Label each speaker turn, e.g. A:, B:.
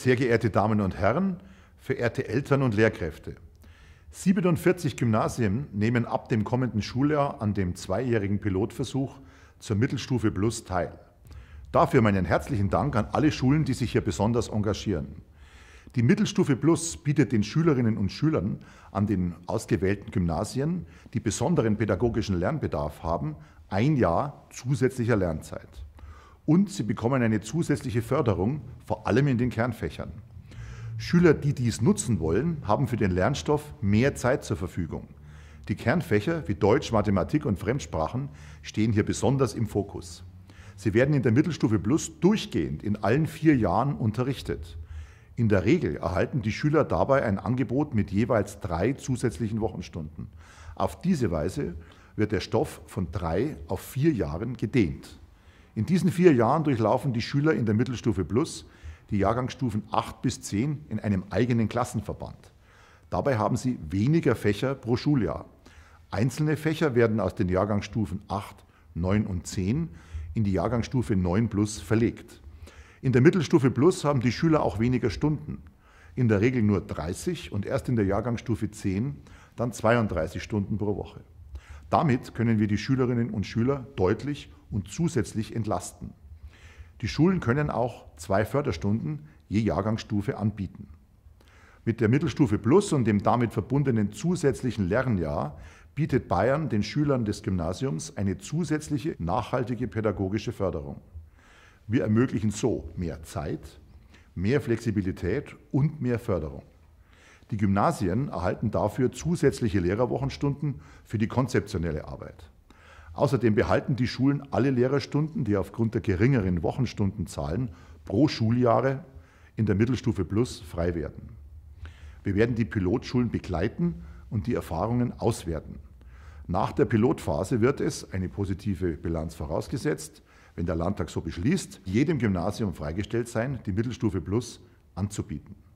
A: Sehr geehrte Damen und Herren, verehrte Eltern und Lehrkräfte. 47 Gymnasien nehmen ab dem kommenden Schuljahr an dem zweijährigen Pilotversuch zur Mittelstufe Plus teil. Dafür meinen herzlichen Dank an alle Schulen, die sich hier besonders engagieren. Die Mittelstufe Plus bietet den Schülerinnen und Schülern an den ausgewählten Gymnasien, die besonderen pädagogischen Lernbedarf haben, ein Jahr zusätzlicher Lernzeit und sie bekommen eine zusätzliche Förderung, vor allem in den Kernfächern. Schüler, die dies nutzen wollen, haben für den Lernstoff mehr Zeit zur Verfügung. Die Kernfächer wie Deutsch, Mathematik und Fremdsprachen stehen hier besonders im Fokus. Sie werden in der Mittelstufe Plus durchgehend in allen vier Jahren unterrichtet. In der Regel erhalten die Schüler dabei ein Angebot mit jeweils drei zusätzlichen Wochenstunden. Auf diese Weise wird der Stoff von drei auf vier Jahren gedehnt. In diesen vier Jahren durchlaufen die Schüler in der Mittelstufe Plus die Jahrgangsstufen 8 bis 10 in einem eigenen Klassenverband. Dabei haben sie weniger Fächer pro Schuljahr. Einzelne Fächer werden aus den Jahrgangsstufen 8, 9 und 10 in die Jahrgangsstufe 9 Plus verlegt. In der Mittelstufe Plus haben die Schüler auch weniger Stunden. In der Regel nur 30 und erst in der Jahrgangsstufe 10 dann 32 Stunden pro Woche. Damit können wir die Schülerinnen und Schüler deutlich und zusätzlich entlasten. Die Schulen können auch zwei Förderstunden je Jahrgangsstufe anbieten. Mit der Mittelstufe Plus und dem damit verbundenen zusätzlichen Lernjahr bietet Bayern den Schülern des Gymnasiums eine zusätzliche nachhaltige pädagogische Förderung. Wir ermöglichen so mehr Zeit, mehr Flexibilität und mehr Förderung. Die Gymnasien erhalten dafür zusätzliche Lehrerwochenstunden für die konzeptionelle Arbeit. Außerdem behalten die Schulen alle Lehrerstunden, die aufgrund der geringeren Wochenstundenzahlen pro Schuljahre in der Mittelstufe Plus frei werden. Wir werden die Pilotschulen begleiten und die Erfahrungen auswerten. Nach der Pilotphase wird es, eine positive Bilanz vorausgesetzt, wenn der Landtag so beschließt, jedem Gymnasium freigestellt sein, die Mittelstufe Plus anzubieten.